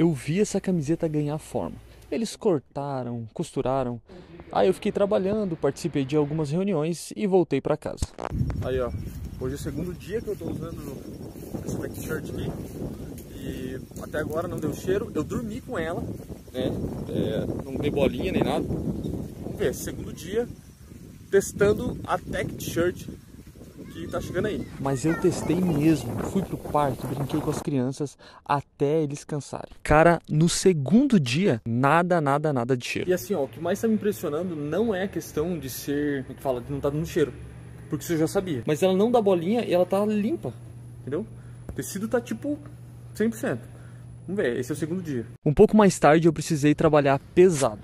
eu vi essa camiseta ganhar forma. Eles cortaram, costuraram. Aí eu fiquei trabalhando, participei de algumas reuniões e voltei para casa. Aí ó, hoje é o segundo dia que eu estou usando essa tech t-shirt aqui. E até agora não deu cheiro. Eu dormi com ela, né? É, não dei bolinha nem nada. Vamos ver, segundo dia testando a tech t-shirt que tá chegando aí. Mas eu testei mesmo, fui pro parque, brinquei com as crianças até eles cansarem. Cara, no segundo dia, nada, nada, nada de cheiro. E assim, ó, o que mais tá me impressionando não é a questão de ser, como é que fala, de não tá dando cheiro. Porque você já sabia. Mas ela não dá bolinha e ela tá limpa, entendeu? O tecido tá tipo 100%. Vamos ver, esse é o segundo dia. Um pouco mais tarde eu precisei trabalhar pesado.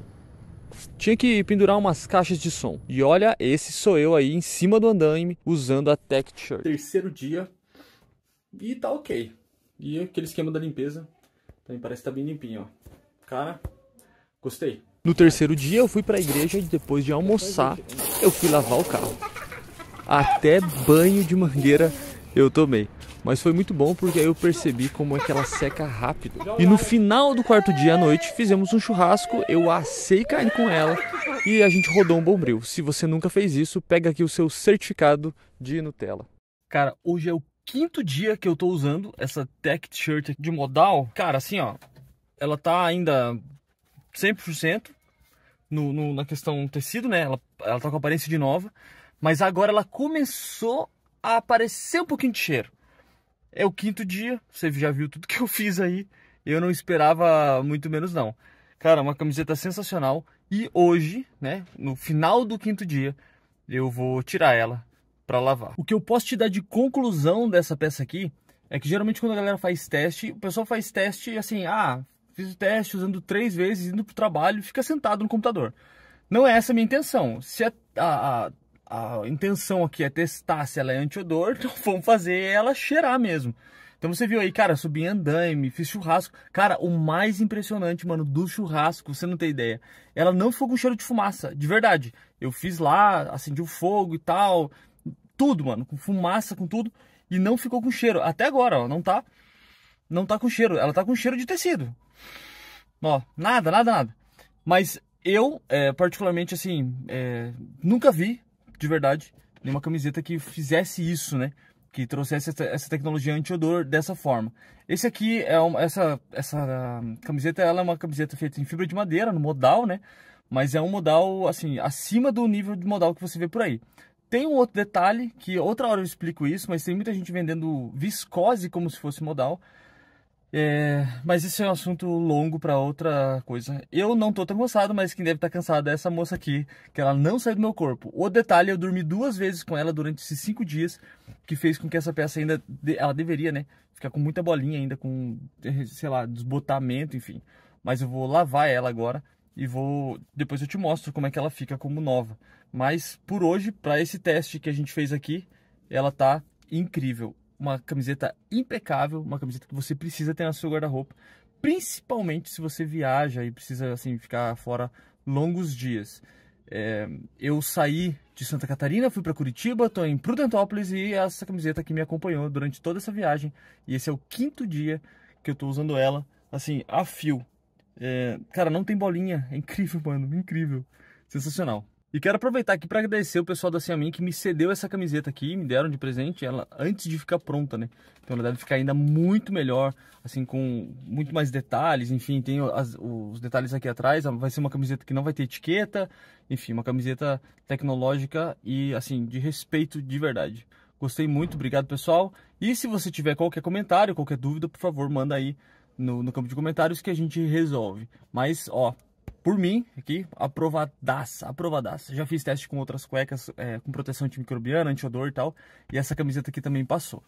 Tinha que pendurar umas caixas de som. E olha, esse sou eu aí em cima do andaime usando a Tech Shirt. Terceiro dia e tá ok. E aquele esquema da limpeza também parece que tá bem limpinho, ó. Cara, gostei. No terceiro dia eu fui pra igreja e depois de almoçar eu fui lavar o carro. Até banho de mangueira eu tomei. Mas foi muito bom porque aí eu percebi como é que ela seca rápido. E no final do quarto dia à noite fizemos um churrasco, eu assei carne com ela e a gente rodou um bombril. Se você nunca fez isso, pega aqui o seu certificado de Nutella. Cara, hoje é o quinto dia que eu tô usando essa tech shirt de modal. Cara, assim, ó, ela tá ainda 100% no, no, na questão tecido, né? Ela, ela tá com aparência de nova, mas agora ela começou a aparecer um pouquinho de cheiro. É o quinto dia, você já viu tudo que eu fiz aí. Eu não esperava muito menos não. Cara, uma camiseta sensacional. E hoje, né, no final do quinto dia, eu vou tirar ela para lavar. O que eu posso te dar de conclusão dessa peça aqui é que geralmente quando a galera faz teste, o pessoal faz teste assim, ah, fiz o teste usando três vezes, indo pro trabalho, fica sentado no computador. Não é essa a minha intenção. Se a, a, a a intenção aqui é testar se ela é anti-odor, então vamos fazer ela cheirar mesmo. Então você viu aí, cara, subi em andaime, fiz churrasco. Cara, o mais impressionante, mano, do churrasco, você não tem ideia. Ela não ficou com cheiro de fumaça, de verdade. Eu fiz lá, acendi o fogo e tal, tudo, mano, com fumaça, com tudo, e não ficou com cheiro. Até agora, ó, não tá não tá com cheiro, ela tá com cheiro de tecido. Ó, nada, nada, nada. Mas eu, é, particularmente, assim, é, nunca vi de verdade nenhuma camiseta que fizesse isso, né? Que trouxesse essa, essa tecnologia anti-odor dessa forma. Esse aqui é uma, essa essa camiseta, ela é uma camiseta feita em fibra de madeira, no modal, né? Mas é um modal assim acima do nível de modal que você vê por aí. Tem um outro detalhe que outra hora eu explico isso, mas tem muita gente vendendo viscose como se fosse modal. É, mas isso é um assunto longo para outra coisa. Eu não tô tão cansado, mas quem deve estar tá cansado é essa moça aqui, que ela não saiu do meu corpo. O detalhe, eu dormi duas vezes com ela durante esses cinco dias, que fez com que essa peça ainda, ela deveria, né, ficar com muita bolinha ainda, com, sei lá, desbotamento, enfim. Mas eu vou lavar ela agora e vou, depois eu te mostro como é que ela fica como nova. Mas por hoje, para esse teste que a gente fez aqui, ela tá incrível uma camiseta impecável, uma camiseta que você precisa ter no seu guarda-roupa, principalmente se você viaja e precisa assim ficar fora longos dias. É, eu saí de Santa Catarina, fui para Curitiba, estou em Prudentópolis e essa camiseta que me acompanhou durante toda essa viagem. E esse é o quinto dia que eu estou usando ela, assim, a fio. É, cara, não tem bolinha, é incrível, mano, incrível, sensacional. E quero aproveitar aqui para agradecer o pessoal da Xiaomi que me cedeu essa camiseta aqui, me deram de presente ela antes de ficar pronta, né? Então ela deve ficar ainda muito melhor, assim, com muito mais detalhes, enfim, tem as, os detalhes aqui atrás, vai ser uma camiseta que não vai ter etiqueta, enfim, uma camiseta tecnológica e, assim, de respeito de verdade. Gostei muito, obrigado pessoal. E se você tiver qualquer comentário, qualquer dúvida, por favor, manda aí no, no campo de comentários que a gente resolve. Mas, ó, por mim, aqui, aprovadaça, aprovadaça. Já fiz teste com outras cuecas, é, com proteção antimicrobiana, antiodor e tal, e essa camiseta aqui também passou.